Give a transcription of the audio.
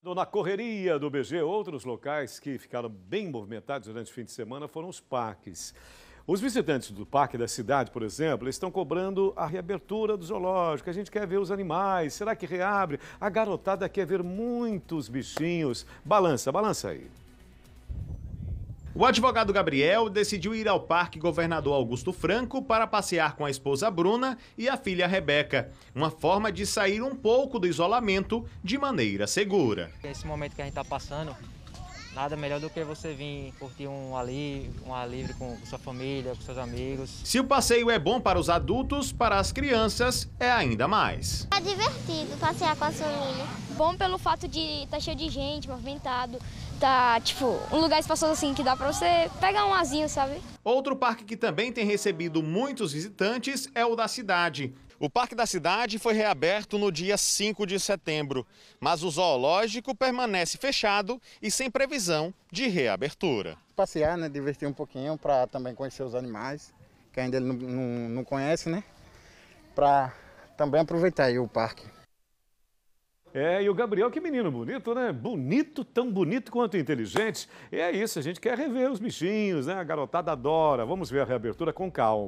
Então, na correria do BG, outros locais que ficaram bem movimentados durante o fim de semana foram os parques. Os visitantes do Parque da Cidade, por exemplo, estão cobrando a reabertura do zoológico. A gente quer ver os animais. Será que reabre? A garotada quer ver muitos bichinhos. Balança, balança aí. O advogado Gabriel decidiu ir ao Parque Governador Augusto Franco para passear com a esposa Bruna e a filha Rebeca. Uma forma de sair um pouco do isolamento de maneira segura. Esse momento que a gente está passando Nada melhor do que você vir curtir um ali um livre com sua família, com seus amigos. Se o passeio é bom para os adultos, para as crianças é ainda mais. É divertido passear com a família. Bom pelo fato de estar tá cheio de gente, movimentado, tá tipo um lugar espaçoso assim que dá para você pegar um azinho, sabe? Outro parque que também tem recebido muitos visitantes é o da cidade. O Parque da Cidade foi reaberto no dia 5 de setembro, mas o zoológico permanece fechado e sem previsão de reabertura. Passear, né, divertir um pouquinho para também conhecer os animais, que ainda ele não, não, não conhece, né? Para também aproveitar aí o parque. É, e o Gabriel, que menino bonito, né? Bonito, tão bonito quanto inteligente. E é isso, a gente quer rever os bichinhos, né? A garotada adora. Vamos ver a reabertura com calma.